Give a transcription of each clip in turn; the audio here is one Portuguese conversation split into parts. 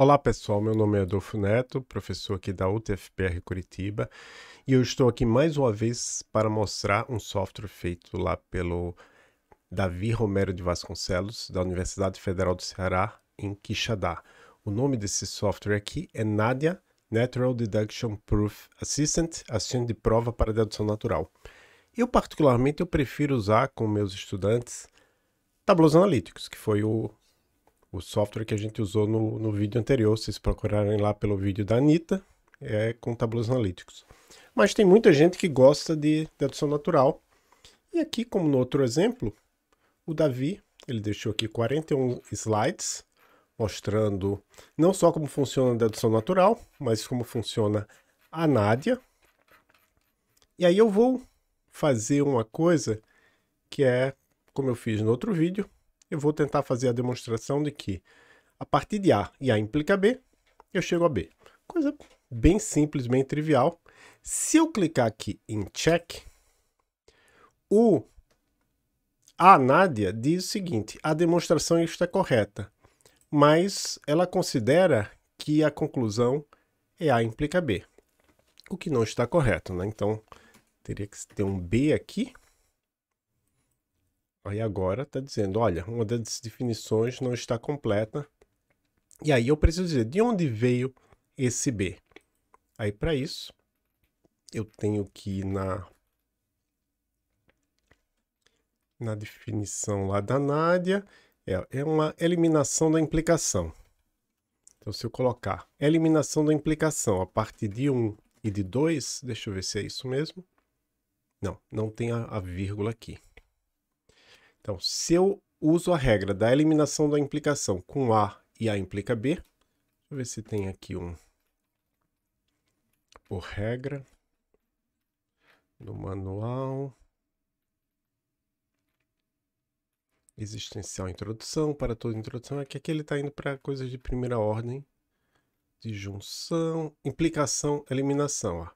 Olá pessoal, meu nome é Adolfo Neto, professor aqui da UTFPR Curitiba, e eu estou aqui mais uma vez para mostrar um software feito lá pelo Davi Romero de Vasconcelos, da Universidade Federal do Ceará, em Quixadá. O nome desse software aqui é Nadia Natural Deduction Proof Assistant, assistente de prova para dedução natural. Eu particularmente eu prefiro usar com meus estudantes tablos analíticos, que foi o o software que a gente usou no, no vídeo anterior. Se vocês procurarem lá pelo vídeo da Anitta, é com tabulos analíticos. Mas tem muita gente que gosta de dedução natural. E aqui, como no outro exemplo, o Davi, ele deixou aqui 41 slides, mostrando não só como funciona a dedução natural, mas como funciona a Nádia. E aí eu vou fazer uma coisa que é como eu fiz no outro vídeo, eu vou tentar fazer a demonstração de que a partir de A e A implica B, eu chego a B. Coisa bem simples, bem trivial. Se eu clicar aqui em check, o a Nádia diz o seguinte, a demonstração está correta, mas ela considera que a conclusão é A implica B, o que não está correto, né? Então, teria que ter um B aqui, Aí agora está dizendo, olha, uma das definições não está completa. E aí eu preciso dizer de onde veio esse B. Aí para isso, eu tenho que ir na, na definição lá da Nádia, é, é uma eliminação da implicação. Então se eu colocar eliminação da implicação a partir de 1 e de 2, deixa eu ver se é isso mesmo. Não, não tem a, a vírgula aqui. Então, se eu uso a regra da eliminação da implicação com A e A implica B, deixa eu ver se tem aqui um por regra do manual existencial introdução para toda introdução é que aqui ele está indo para coisas de primeira ordem de junção implicação eliminação ó.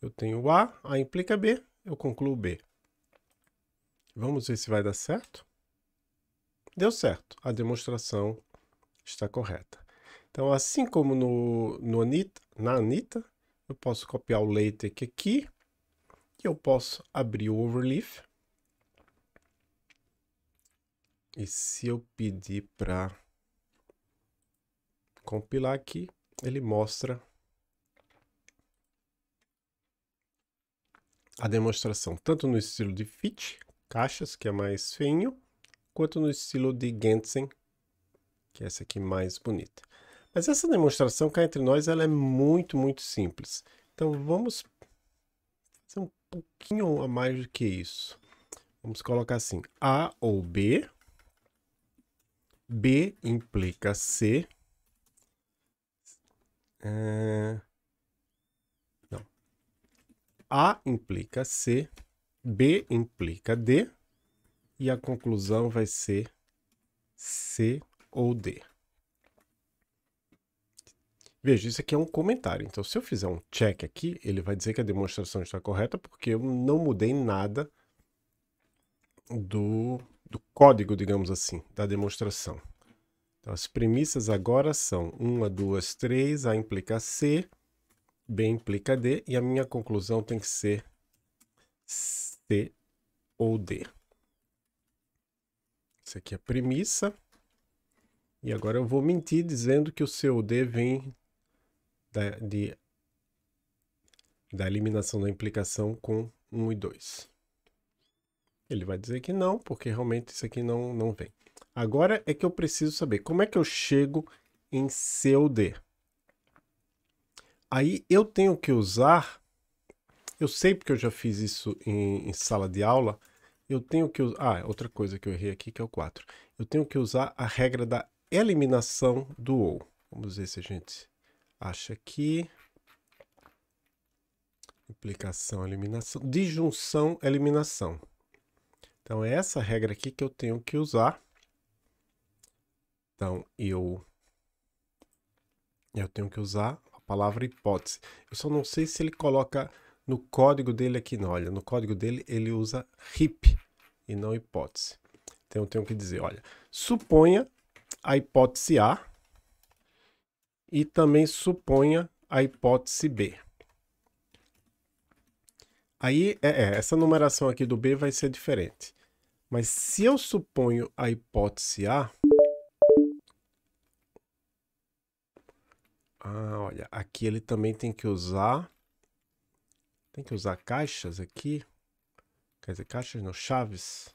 eu tenho a a implica b eu concluo b Vamos ver se vai dar certo? Deu certo, a demonstração está correta. Então, assim como no, no Anita, na Anitta, eu posso copiar o LaTeX aqui e eu posso abrir o Overleaf. E se eu pedir para compilar aqui, ele mostra a demonstração tanto no estilo de fit caixas, que é mais feinho, quanto no estilo de Gensen, que é essa aqui mais bonita. Mas essa demonstração cá entre nós, ela é muito, muito simples. Então vamos fazer um pouquinho a mais do que isso. Vamos colocar assim, A ou B. B implica C. É... Não. A implica C. B implica D e a conclusão vai ser C ou D. Veja, isso aqui é um comentário. Então, se eu fizer um check aqui, ele vai dizer que a demonstração está correta porque eu não mudei nada do, do código, digamos assim, da demonstração. Então, as premissas agora são 1, 2, 3, A implica C, B implica D, e a minha conclusão tem que ser C. T ou D. Isso aqui é a premissa. E agora eu vou mentir dizendo que o C ou D vem da, de, da eliminação da implicação com 1 e 2. Ele vai dizer que não, porque realmente isso aqui não, não vem. Agora é que eu preciso saber como é que eu chego em C ou D. Aí eu tenho que usar eu sei porque eu já fiz isso em, em sala de aula. Eu tenho que usar. Ah, outra coisa que eu errei aqui que é o 4. Eu tenho que usar a regra da eliminação do ou. Vamos ver se a gente acha aqui. Implicação, eliminação. Disjunção, eliminação. Então, é essa regra aqui que eu tenho que usar. Então, eu, eu tenho que usar a palavra hipótese. Eu só não sei se ele coloca no código dele aqui não, olha, no código dele ele usa hip e não hipótese. Então eu tenho que dizer, olha, suponha a hipótese A e também suponha a hipótese B. Aí, é, é, essa numeração aqui do B vai ser diferente. Mas se eu suponho a hipótese A... Ah, olha, aqui ele também tem que usar tem que usar caixas aqui. Quer dizer, caixas não, chaves.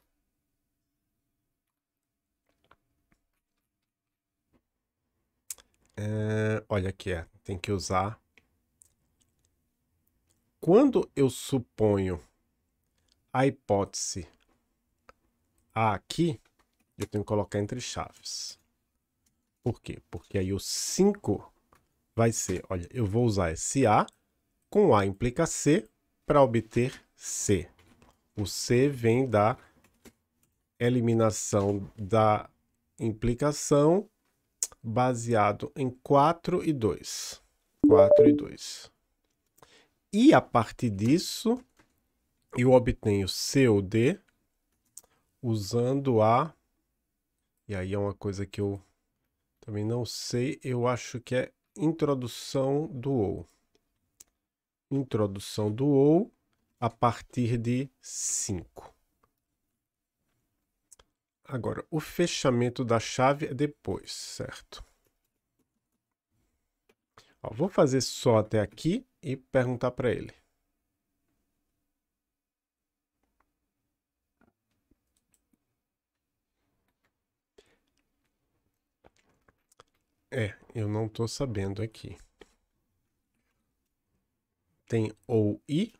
É, olha aqui, é. Tem que usar. Quando eu suponho a hipótese A aqui, eu tenho que colocar entre chaves. Por quê? Porque aí o 5 vai ser, olha, eu vou usar esse A, com A implica C, para obter C. O C vem da eliminação da implicação baseado em 4 e 2. 4 e 2. E a partir disso, eu obtenho C ou D usando a... E aí é uma coisa que eu também não sei, eu acho que é introdução do OU introdução do ou a partir de 5. Agora, o fechamento da chave é depois, certo? Ó, vou fazer só até aqui e perguntar para ele. É, eu não estou sabendo aqui tem ou e.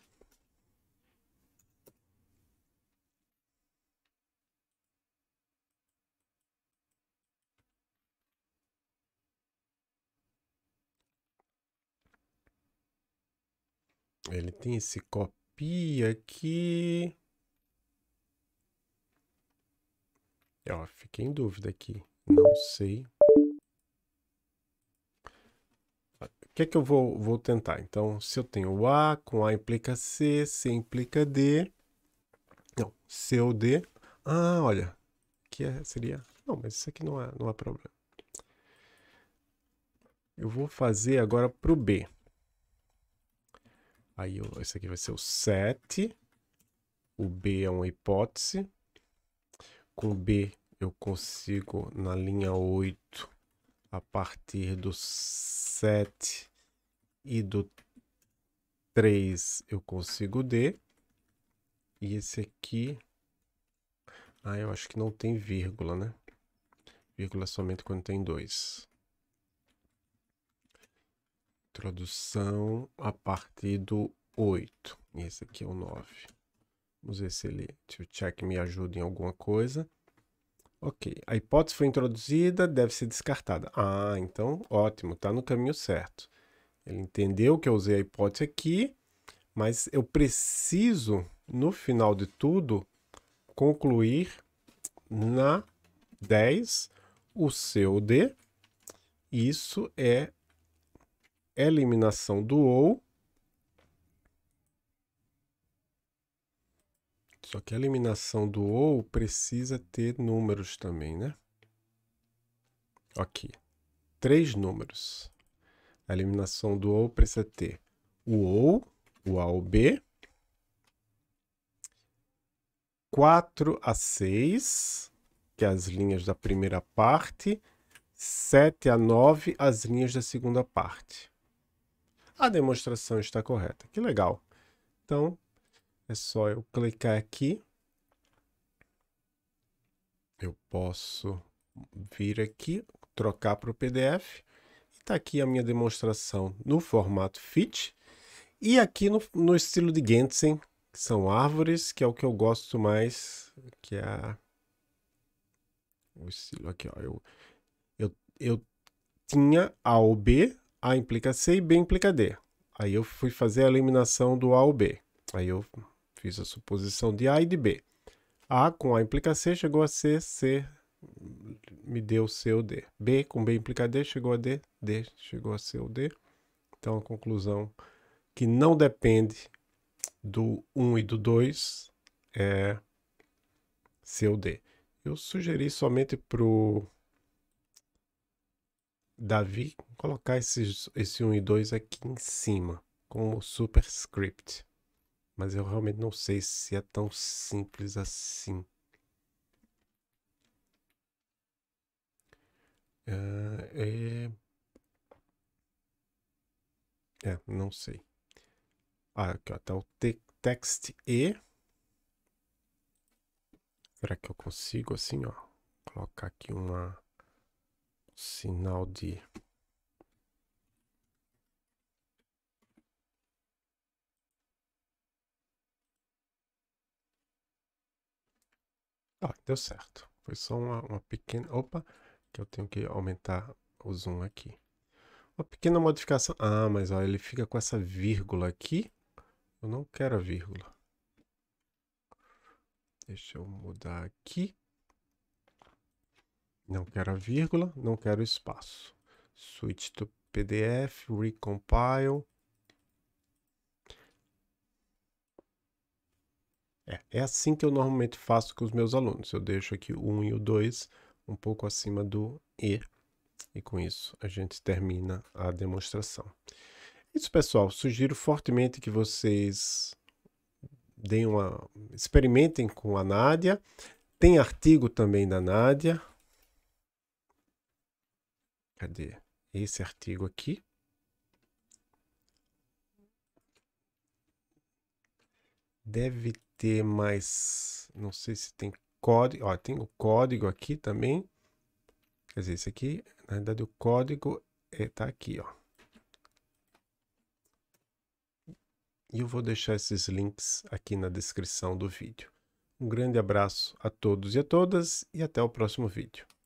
Ele tem esse copia aqui. Ó, fiquei em dúvida aqui. Não sei. O que é que eu vou, vou tentar? Então, se eu tenho A, com A implica C, C implica D. Não, C ou D. Ah, olha, que é, seria... Não, mas isso aqui não há, é, não é problema. Eu vou fazer agora para o B. Aí, eu, esse aqui vai ser o 7. O B é uma hipótese. Com B, eu consigo, na linha 8, a partir do 7 e do 3 eu consigo D. E esse aqui, ah, eu acho que não tem vírgula, né? Vírgula somente quando tem 2. Introdução a partir do 8. E esse aqui é o 9. Vamos ver se ele, se o check me ajuda em alguma coisa. Ok, a hipótese foi introduzida, deve ser descartada. Ah, então ótimo, está no caminho certo. Ele entendeu que eu usei a hipótese aqui, mas eu preciso, no final de tudo, concluir na 10 o seu D. Isso é eliminação do ou Só que a eliminação do ou precisa ter números também, né? Aqui. Três números. A eliminação do ou precisa ter o ou, o A ou B. 4 a 6, que é as linhas da primeira parte. 7 a 9, as linhas da segunda parte. A demonstração está correta. Que legal. Então, é só eu clicar aqui. Eu posso vir aqui, trocar para o PDF. Está aqui a minha demonstração no formato FIT. E aqui no, no estilo de Gensen, que são árvores, que é o que eu gosto mais, que é a... o estilo aqui, ó. Eu, eu, eu tinha A ou B, A implica C e B implica D. Aí eu fui fazer a eliminação do A ou B. Aí eu Fiz a suposição de A e de B. A com A implica C chegou a C, C me deu C ou D. B com B implica D chegou a D, D chegou a C ou D. Então a conclusão que não depende do 1 e do 2 é C ou D. Eu sugeri somente para o Davi colocar esses, esse 1 e 2 aqui em cima, como superscript. Mas eu realmente não sei se é tão simples assim. Ah, é... é, não sei. Ah, aqui ó, tá o te text E. Será que eu consigo assim, ó, colocar aqui uma sinal de Ah, deu certo. Foi só uma, uma pequena... Opa, que eu tenho que aumentar o zoom aqui. Uma pequena modificação. Ah, mas olha, ele fica com essa vírgula aqui. Eu não quero a vírgula. Deixa eu mudar aqui. Não quero a vírgula, não quero espaço. Switch to PDF, recompile. É, é assim que eu normalmente faço com os meus alunos. Eu deixo aqui o 1 e o 2 um pouco acima do E. E com isso a gente termina a demonstração. É isso, pessoal. Sugiro fortemente que vocês deem uma, experimentem com a Nádia. Tem artigo também da Nádia. Cadê? Esse artigo aqui. Deve ter mais. Não sei se tem código. Ó, tem o código aqui também. Quer dizer, esse aqui, na verdade, o código está é, tá aqui, ó. E eu vou deixar esses links aqui na descrição do vídeo. Um grande abraço a todos e a todas e até o próximo vídeo.